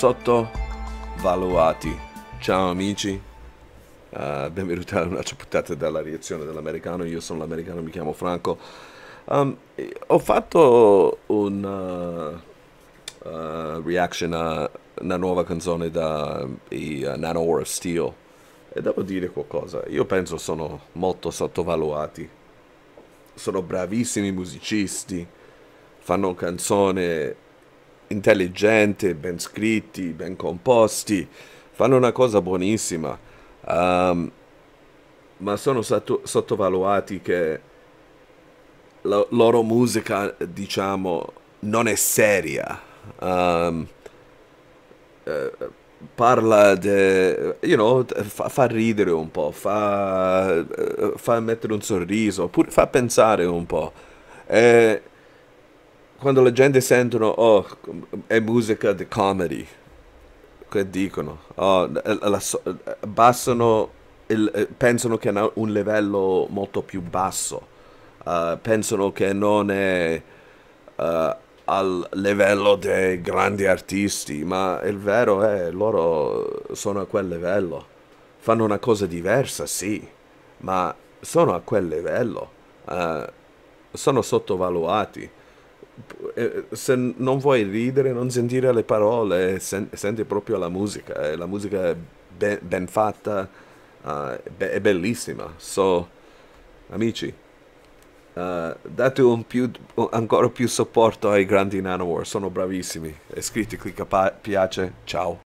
sottovaluati. Ciao amici, uh, benvenuti a una puntata della reazione dell'americano, io sono l'americano, mi chiamo Franco. Um, ho fatto una uh, eh, eh, reaction a una nuova canzone da uh, Nano War of Steel e devo dire qualcosa, io penso sono molto sottovaluati. Sono bravissimi musicisti, fanno canzone intelligente, ben scritti, ben composti, fanno una cosa buonissima, um, ma sono sotto, sottovaluati che la loro musica, diciamo, non è seria. Um, parla de, you know, fa, fa, ridere un po', fa, eh, fa mettere un sorriso, pur, fa pensare un po'. E, quando la gente sentono, oh, è musica di comedy, che dicono? Oh, la, abbassano, il, eh, pensano che è un livello molto più basso, uh, pensano che non è... Uh, al livello dei grandi artisti, ma il vero è loro sono a quel livello. Fanno una cosa diversa, sì, ma sono a quel livello. Uh, sono sottovaluati. Eh, se non vuoi ridere, non sentire le parole, sen- senti proprio la musica. E eh, la musica è ben, ben fatta, uh, be- è bellissima. So, amici, uh, date un più, ancora più supporto ai grandi Nanowar, sono bravissimi. Iscriviti, clicca qui piace, ciao.